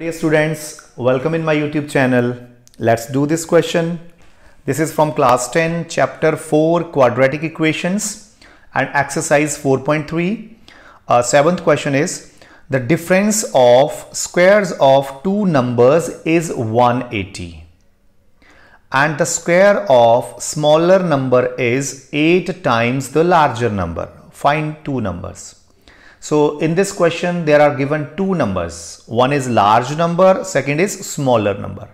Dear students, welcome in my YouTube channel. Let's do this question. This is from class 10, chapter 4, quadratic equations and exercise 4.3. Uh, seventh question is, the difference of squares of two numbers is 180 and the square of smaller number is 8 times the larger number. Find two numbers. So in this question, there are given two numbers. One is large number, second is smaller number.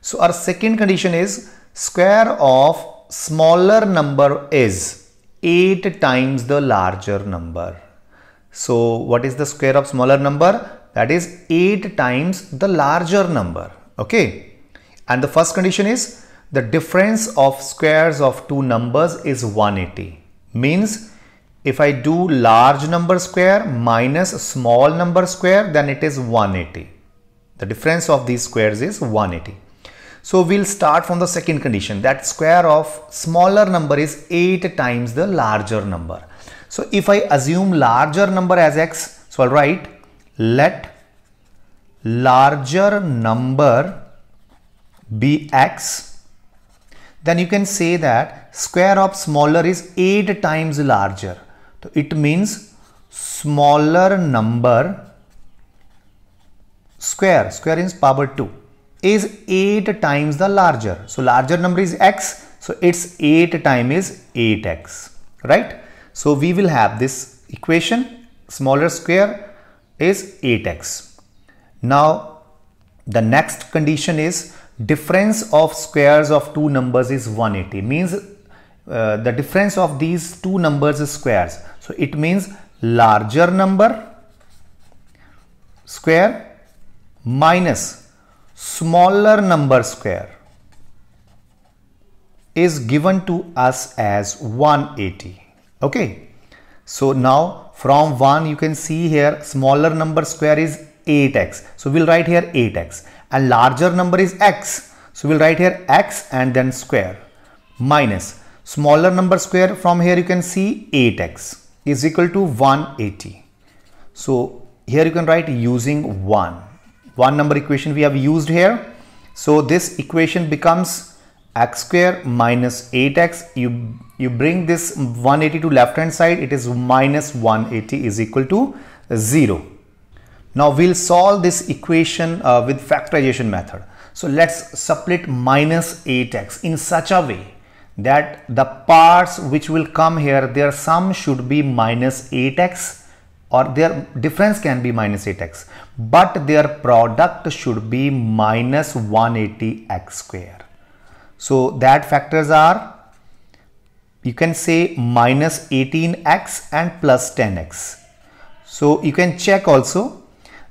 So our second condition is square of smaller number is 8 times the larger number. So what is the square of smaller number? That is 8 times the larger number. Okay. And the first condition is the difference of squares of two numbers is 180. Means if I do large number square minus small number square, then it is 180. The difference of these squares is 180. So we'll start from the second condition that square of smaller number is 8 times the larger number. So if I assume larger number as x, so I'll write let larger number be x, then you can say that square of smaller is 8 times larger. It means smaller number square square is power 2 is 8 times the larger so larger number is x so its 8 times is 8x right so we will have this equation smaller square is 8x now the next condition is difference of squares of two numbers is 180 means uh, the difference of these two numbers is squares. So it means larger number square minus smaller number square is given to us as 180. Okay. So now from 1 you can see here smaller number square is 8x. So we'll write here 8x and larger number is x. So we'll write here x and then square minus Smaller number square from here you can see 8x is equal to 180. So here you can write using 1. One number equation we have used here. So this equation becomes x square minus 8x. You, you bring this 180 to left hand side. It is minus 180 is equal to 0. Now we'll solve this equation uh, with factorization method. So let's split minus 8x in such a way that the parts which will come here their sum should be minus 8x or their difference can be minus 8x but their product should be minus 180x square so that factors are you can say minus 18x and plus 10x so you can check also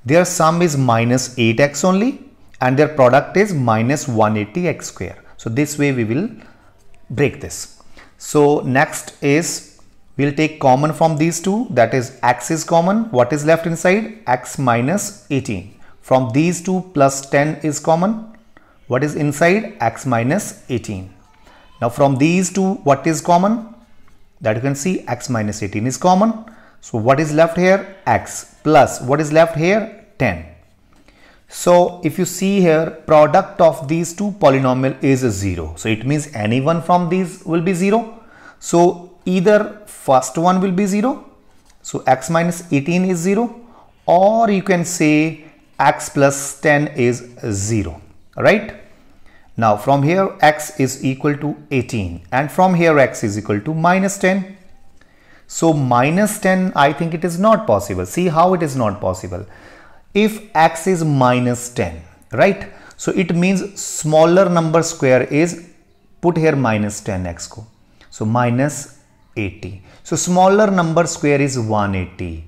their sum is minus 8x only and their product is minus 180x square so this way we will break this. So next is we'll take common from these two that is x is common what is left inside x minus 18 from these two plus 10 is common what is inside x minus 18 now from these two what is common that you can see x minus 18 is common so what is left here x plus what is left here 10 so if you see here product of these two polynomial is 0. So it means any one from these will be 0. So either first one will be 0. So x minus 18 is 0 or you can say x plus 10 is 0 right. Now from here x is equal to 18 and from here x is equal to minus 10. So minus 10 I think it is not possible. See how it is not possible if x is minus 10 right so it means smaller number square is put here minus 10x co. so minus 80 so smaller number square is 180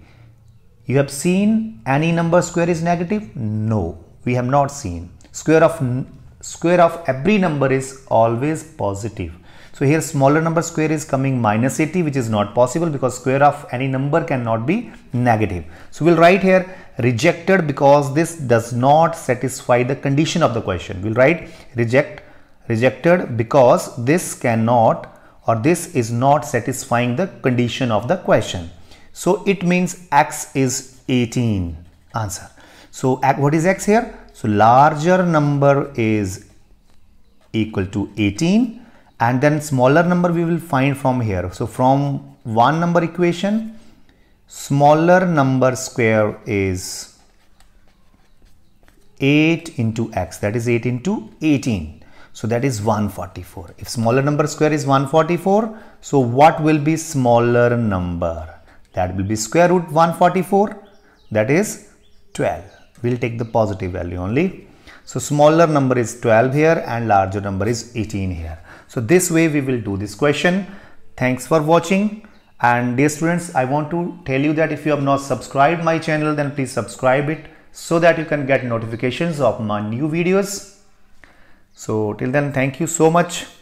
you have seen any number square is negative no we have not seen square of square of every number is always positive so here smaller number square is coming minus 80 which is not possible because square of any number cannot be negative. So we'll write here rejected because this does not satisfy the condition of the question. We'll write reject rejected because this cannot or this is not satisfying the condition of the question. So it means x is 18 answer. So what is x here? So larger number is equal to 18 and then smaller number we will find from here. So from one number equation smaller number square is 8 into x that is 8 into 18 so that is 144 if smaller number square is 144 so what will be smaller number that will be square root 144 that is 12 we'll take the positive value only so smaller number is 12 here and larger number is 18 here so this way we will do this question thanks for watching and dear students i want to tell you that if you have not subscribed my channel then please subscribe it so that you can get notifications of my new videos so till then thank you so much